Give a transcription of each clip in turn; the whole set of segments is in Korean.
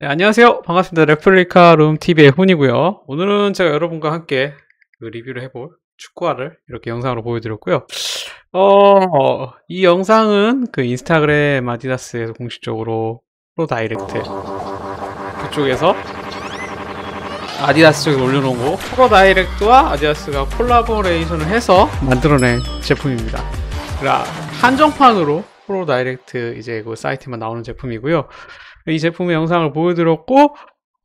네, 안녕하세요. 반갑습니다. 레플리카 룸TV의 훈이고요. 오늘은 제가 여러분과 함께 그 리뷰를 해볼 축구화를 이렇게 영상으로 보여드렸고요. 어, 이 영상은 그 인스타그램 아디다스에서 공식적으로 프로 다이렉트 그쪽에서 아디다스 쪽에 올려놓은 거 프로 다이렉트와 아디다스가 콜라보레이션을 해서 만들어낸 제품입니다. 한정판으로 프로 다이렉트 이제 그 사이트만 나오는 제품이고요. 이 제품의 영상을 보여드렸고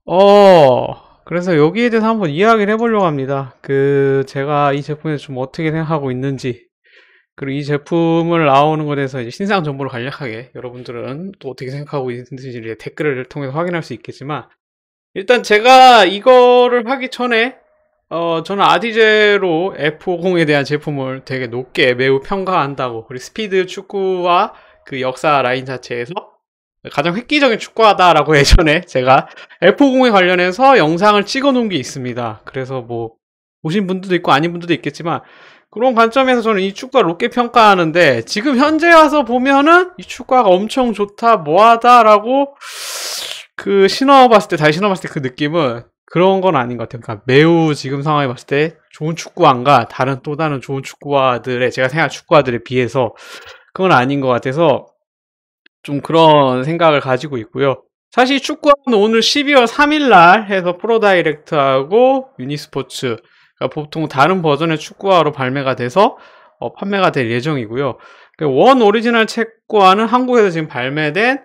어 그래서 여기에 대해서 한번 이야기를 해보려고 합니다 그 제가 이 제품에 좀 어떻게 생각하고 있는지 그리고 이 제품을 나오는 것에 대해서 신상 정보를 간략하게 여러분들은 또 어떻게 생각하고 있는지 댓글을 통해서 확인할 수 있겠지만 일단 제가 이거를 하기 전에 어, 저는 아디제로 F50에 대한 제품을 되게 높게 매우 평가한다고 그리고 스피드 축구와 그 역사 라인 자체에서 가장 획기적인 축구하다라고 예전에 제가 F50에 관련해서 영상을 찍어 놓은 게 있습니다. 그래서 뭐오신 분들도 있고 아닌 분들도 있겠지만 그런 관점에서 저는 이축구를 높게 평가하는데 지금 현재 와서 보면은 이 축구가 엄청 좋다 뭐하다라고 그 신어봤을 때 다시 신어봤을 때 그 느낌은 그런 건 아닌 것 같아요. 그러니까 매우 지금 상황에 봤을 때 좋은 축구화인가 다른 또 다른 좋은 축구화들의 제가 생각한 축구화들에 비해서 그건 아닌 것 같아서 좀 그런 생각을 가지고 있고요. 사실 축구는 오늘 12월 3일 날 해서 프로다이렉트하고 유니스포츠 그러니까 보통 다른 버전의 축구화로 발매가 돼서 어, 판매가 될 예정이고요. 그 원 오리지널 책과는 한국에서 지금 발매된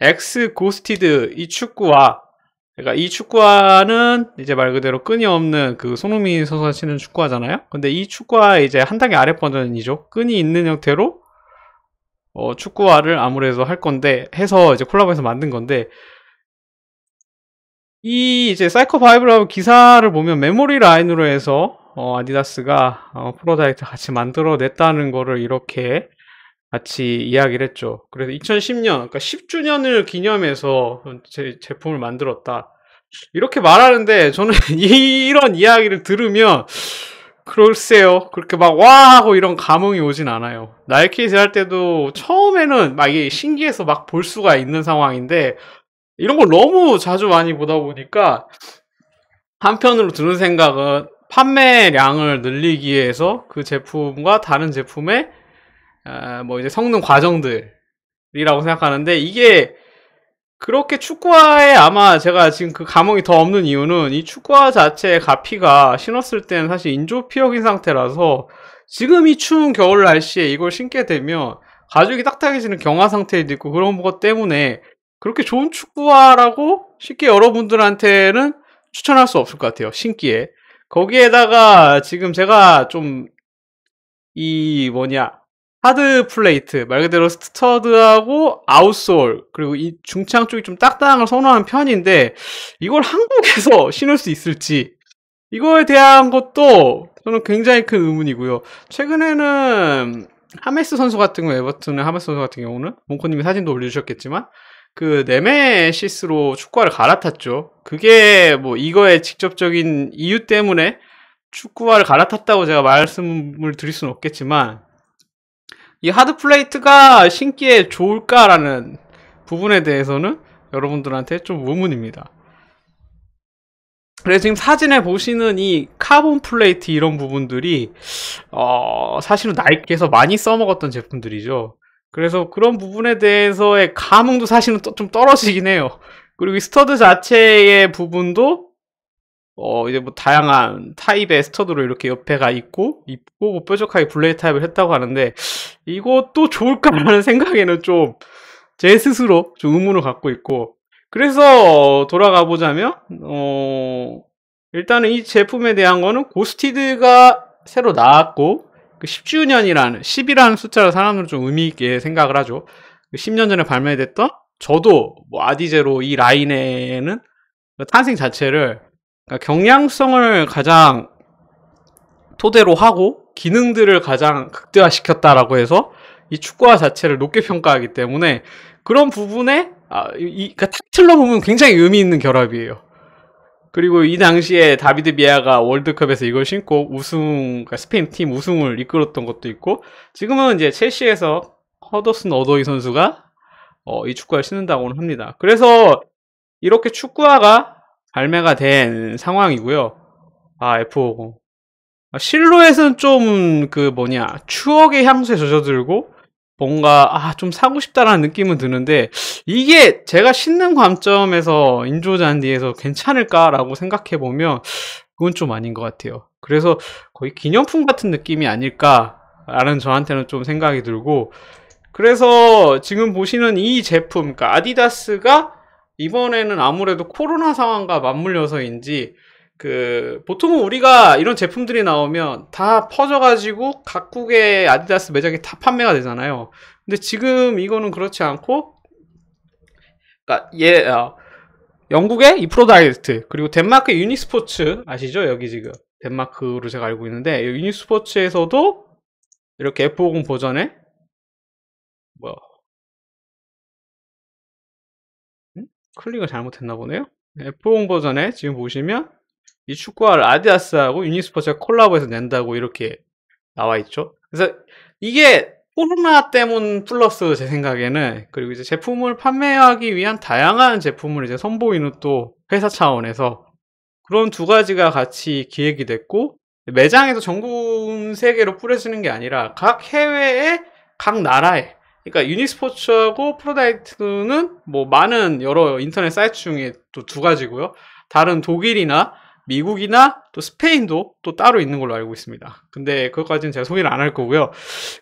엑스 고스티드 이 축구화 그러니까 이 축구화는 이제 말 그대로 끈이 없는 그 손흥민 선수가 치는 축구화잖아요. 근데 이 축구화 이제 한 단계 아래 버전이죠. 끈이 있는 형태로 어, 축구화를 아무래도 할 건데 해서 이제 콜라보해서 만든 건데 이 이제 사이코 바이브라고 기사를 보면 메모리 라인으로 해서 어, 아디다스가 어, 프로다이트 같이 만들어냈다는 거를 이렇게 같이 이야기를 했죠. 그래서 2010년, 그러니까 10주년을 기념해서 제 제품을 만들었다. 이렇게 말하는데 저는 이런 이야기를 들으면 글쎄요. 그렇게 막, 와! 하고 이런 감흥이 오진 않아요. 나이키즈 할 때도 처음에는 막 이게 신기해서 막 볼 수가 있는 상황인데, 이런 걸 너무 자주 많이 보다 보니까, 한편으로 드는 생각은 판매량을 늘리기 위해서 그 제품과 다른 제품의, 어, 뭐 이제 성능 과정들이라고 생각하는데, 이게 그렇게 축구화에 아마 제가 지금 그 감흥이 더 없는 이유는 이 축구화 자체의 가피가 신었을 때는 사실 인조 피혁인 상태라서 지금 이 추운 겨울 날씨에 이걸 신게 되면 가죽이 딱딱해지는 경화 상태에도 있고 그런 것 때문에 그렇게 좋은 축구화라고 쉽게 여러분들한테는 추천할 수 없을 것 같아요. 신기에. 거기에다가 지금 제가 좀 이 뭐냐 하드 플레이트 말 그대로 스튜어드하고 아웃솔 그리고 이 중창 쪽이 좀 딱딱한 걸 선호하는 편인데 이걸 한국에서 신을 수 있을지 이거에 대한 것도 저는 굉장히 큰 의문이고요. 최근에는 하메스 선수 같은 경우 에버튼의 하메스 선수 같은 경우는 몽코님이 사진도 올려주셨겠지만 그 네메시스로 축구화를 갈아탔죠. 그게 뭐 이거의 직접적인 이유 때문에 축구화를 갈아탔다고 제가 말씀을 드릴 수는 없겠지만 이 하드플레이트가 신기에 좋을까라는 부분에 대해서는 여러분들한테 좀 의문입니다. 그래서 지금 사진에 보시는 이 카본 플레이트 이런 부분들이 어 사실은 나이께서 많이 써먹었던 제품들이죠. 그래서 그런 부분에 대해서의 감흥도 사실은 또 좀 떨어지긴 해요. 그리고 이 스터드 자체의 부분도 어 이제 뭐 다양한 타입의 스터드로 이렇게 옆에가 있고 있고 뭐 뾰족하게 블레이 타입을 했다고 하는데 이것도 좋을까라는 생각에는 좀 제 스스로 좀 의문을 갖고 있고 그래서 돌아가 보자면 어 일단은 이 제품에 대한 거는 고스티드가 새로 나왔고 그 10주년이라는 10이라는 숫자를 사람들은 좀 의미 있게 생각을 하죠. 10년 그 전에 발매됐던 저도 뭐 아디제로 이 라인에는 그 탄생 자체를 그러니까 경량성을 가장 토대로 하고 기능들을 가장 극대화시켰다라고 해서 이 축구화 자체를 높게 평가하기 때문에 그런 부분에 아, 이, 그러니까 탁틀로 보면 굉장히 의미 있는 결합이에요. 그리고 이 당시에 다비드 비아가 월드컵에서 이걸 신고 우승, 그러니까 스페인 팀 우승을 이끌었던 것도 있고, 지금은 이제 첼시에서 허더슨 어도이 선수가 어, 이 축구화를 신는다고는 합니다. 그래서 이렇게 축구화가 발매가된 상황이고요. 아 F50 아, 실루엣은 좀 그 뭐냐 추억의 향수에 젖어들고 뭔가 아 좀 사고 싶다라는 느낌은 드는데 이게 제가 신는 관점에서 인조잔디에서 괜찮을까라고 생각해 보면 그건 좀 아닌 것 같아요. 그래서 거의 기념품 같은 느낌이 아닐까라는 저한테는 좀 생각이 들고 그래서 지금 보시는 이 제품, 그러니까 아디다스가 이번에는 아무래도 코로나 상황과 맞물려서인지 그 보통은 우리가 이런 제품들이 나오면 다 퍼져가지고 각국의 아디다스 매장에 다 판매가 되잖아요. 근데 지금 이거는 그렇지 않고 그러니까 예 어, 영국의 이프로다이트 그리고 덴마크 유니스포츠 아시죠? 여기 지금 덴마크로 제가 알고 있는데 유니스포츠에서도 이렇게 F50 버전에뭐 클릭을 잘못했나 보네요. F0 버전에 지금 보시면 이 축구화를 아디다스하고 유니스포츠가 콜라보해서 낸다고 이렇게 나와 있죠. 그래서 이게 코로나 때문 플러스 제 생각에는 그리고 이제 제품을 판매하기 위한 다양한 제품을 이제 선보이는 또 회사 차원에서 그런 두 가지가 같이 기획이 됐고 매장에서 전국 세계로 뿌려지는 게 아니라 각해외의각 나라에 그러니까 유니스포츠하고 프로다이트는 뭐 많은 여러 인터넷 사이트 중에 또 두 가지고요. 다른 독일이나 미국이나 또 스페인도 또 따로 있는 걸로 알고 있습니다. 근데 그것까지는 제가 소개를 안 할 거고요.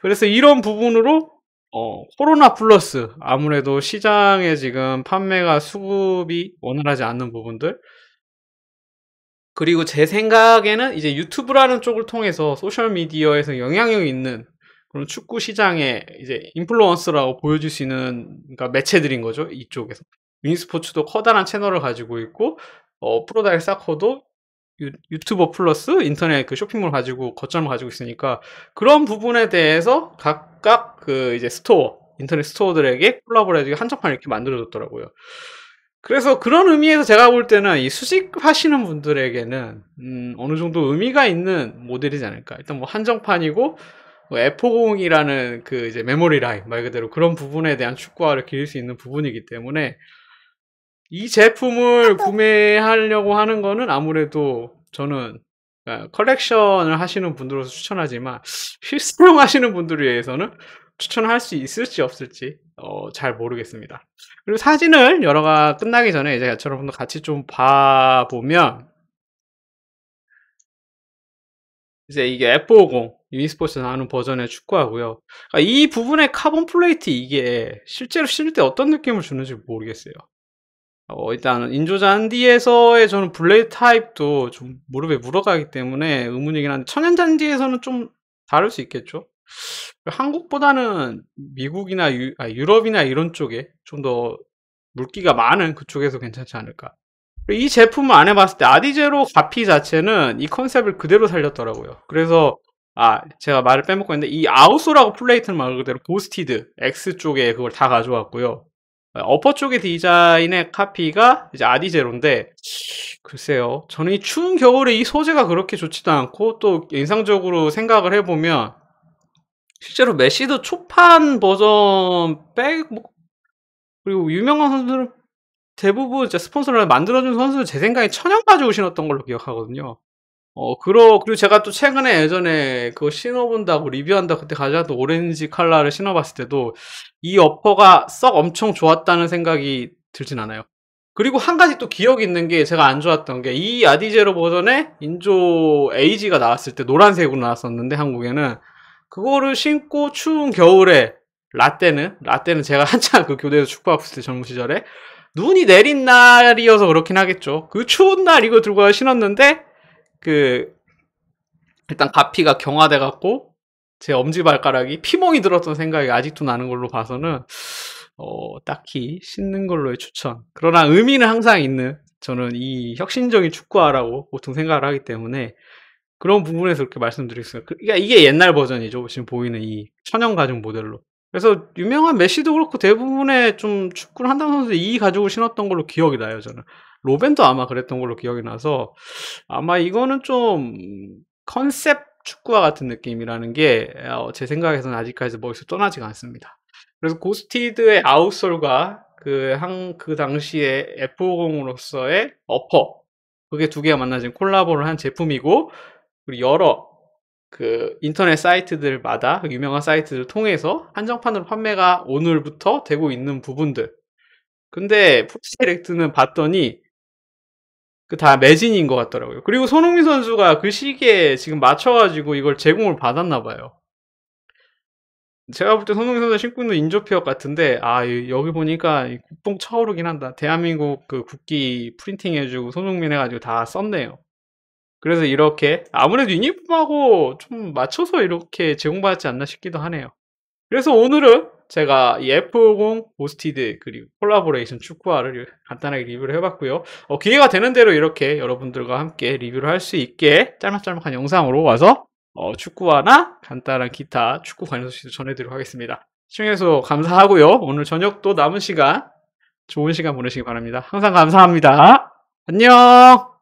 그래서 이런 부분으로 어, 코로나 플러스 아무래도 시장에 지금 판매가 수급이 원활하지 않는 부분들 그리고 제 생각에는 이제 유튜브라는 쪽을 통해서 소셜미디어에서 영향력 있는 그런 축구 시장에 이제 인플루언스라고 보여줄 수 있는 그러니까 매체들인 거죠 이쪽에서 유니스포츠도 커다란 채널을 가지고 있고 어, 프로다일 사커도 유, 튜버 플러스 인터넷 그 쇼핑몰 가지고 거점을 가지고 있으니까 그런 부분에 대해서 각각 그 이제 스토어 인터넷 스토어들에게 콜라보레해주 한정판 이렇게 만들어줬더라고요. 그래서 그런 의미에서 제가 볼 때는 이 수직하시는 분들에게는 음, 어느 정도 의미가 있는 모델이지 않을까. 일단 뭐 한정판이고 뭐 F50이라는 그 이제 메모리 라인 말 그대로 그런 부분에 대한 축구화를 기를 수 있는 부분이기 때문에 이 제품을 구매하려고 하는 거는 아무래도 저는 아, 컬렉션을 하시는 분들로서 추천하지만 실수용 하시는 분들을 위해서는 추천할 수 있을지 없을지 어, 잘 모르겠습니다. 그리고 사진을 여러가 끝나기 전에 이제 여러분도 같이 좀 봐보면 이제 이게 F50 위스포츠 나오는 버전의 축구하고요. 그러니까 이 부분의 카본 플레이트 이게 실제로 신을 때 어떤 느낌을 주는지 모르겠어요. 어, 일단 인조잔디에서의 저는 블레이드 타입도 좀 무릎에 물어가기 때문에 의문이긴 한데 천연잔디에서는 좀 다를 수 있겠죠. 한국보다는 미국이나 유, 아, 유럽이나 이런 쪽에 좀 더 물기가 많은 그쪽에서 괜찮지 않을까. 이 제품을 안 해봤을 때 아디제로 바피 자체는 이 컨셉을 그대로 살렸더라고요. 그래서 아 제가 말을 빼먹고 있는데 이아우소라고 플레이트는 말 그대로 고스티드 X 쪽에 그걸 다 가져왔고요. 어, 어퍼 쪽의 디자인의 카피가 이제 아디제로인데 글쎄요 저는 이 추운 겨울에 이 소재가 그렇게 좋지도 않고 또 인상적으로 생각을 해보면 실제로 메시드 초판 버전 빼 뭐, 그리고 유명한 선수들은 대부분 진짜 스폰서를 만들어준 선수들 제 생각에 천연가지고 신었던 걸로 기억하거든요 어, 그러, 그리고 제가 또 최근에 예전에 그거 신어본다고 리뷰한다 그때 가져왔던 오렌지 칼라를 신어봤을 때도 이 어퍼가 썩 엄청 좋았다는 생각이 들진 않아요. 그리고 한 가지 또 기억이 있는 게 제가 안 좋았던 게 이 아디제로 버전에 인조 에이지가 나왔을 때 노란색으로 나왔었는데 한국에는 그거를 신고 추운 겨울에 라떼는 라떼는 제가 한참 그 교대에서 축구하고 있을 때 젊은 시절에 눈이 내린 날이어서 그렇긴 하겠죠. 그 추운 날 이거 들고 신었는데 그 일단 가피가 경화돼 갖고 제 엄지발가락이 피멍이 들었던 생각이 아직도 나는 걸로 봐서는 어, 딱히 씻는 걸로의 추천. 그러나 의미는 항상 있는 저는 이 혁신적인 축구화라고 보통 생각을 하기 때문에 그런 부분에서 그렇게 말씀드리겠습니다. 그, 그러니까 이게 옛날 버전이죠. 지금 보이는 이 천연 가죽 모델로. 그래서 유명한 메시도 그렇고 대부분의 좀 축구를 한다는 선수들이 이 가죽을 신었던 걸로 기억이 나요, 저는. 로벤도 아마 그랬던 걸로 기억이 나서 아마 이거는 좀 컨셉 축구와 같은 느낌이라는 게제 어, 생각에서는 아직까지 머릿속 떠나지가 않습니다. 그래서 고스티드의 아웃솔과 그, 한, 그 당시에 F50으로서의 어퍼. 그게 두 개가 만나진 콜라보를 한 제품이고, 그리고 여러 그 인터넷 사이트들마다 그 유명한 사이트를 통해서 한정판으로 판매가 오늘부터 되고 있는 부분들. 근데 프로스트렉트는 봤더니 그 다 매진인 것 같더라고요. 그리고 손흥민 선수가 그 시기에 지금 맞춰가지고 이걸 제공을 받았나 봐요. 제가 볼 때 손흥민 선수 신고 있는 인조피어 같은데 아 여기 보니까 국뽕 차오르긴 한다. 대한민국 그 국기 프린팅해주고 손흥민 해가지고 다 썼네요. 그래서 이렇게 아무래도 유니폼하고 좀 맞춰서 이렇게 제공받지 않나 싶기도 하네요. 그래서 오늘은 제가 F50 보스티드 그리고 콜라보레이션 축구화를 간단하게 리뷰를 해봤고요. 어, 기회가 되는 대로 이렇게 여러분들과 함께 리뷰를 할 수 있게 짤막짤막한 영상으로 와서 어, 축구화나 간단한 기타 축구 관련 소식도 전해드리도록 하겠습니다. 시청해서 주셔 감사하고요. 오늘 저녁도 남은 시간 좋은 시간 보내시기 바랍니다. 항상 감사합니다. 안녕!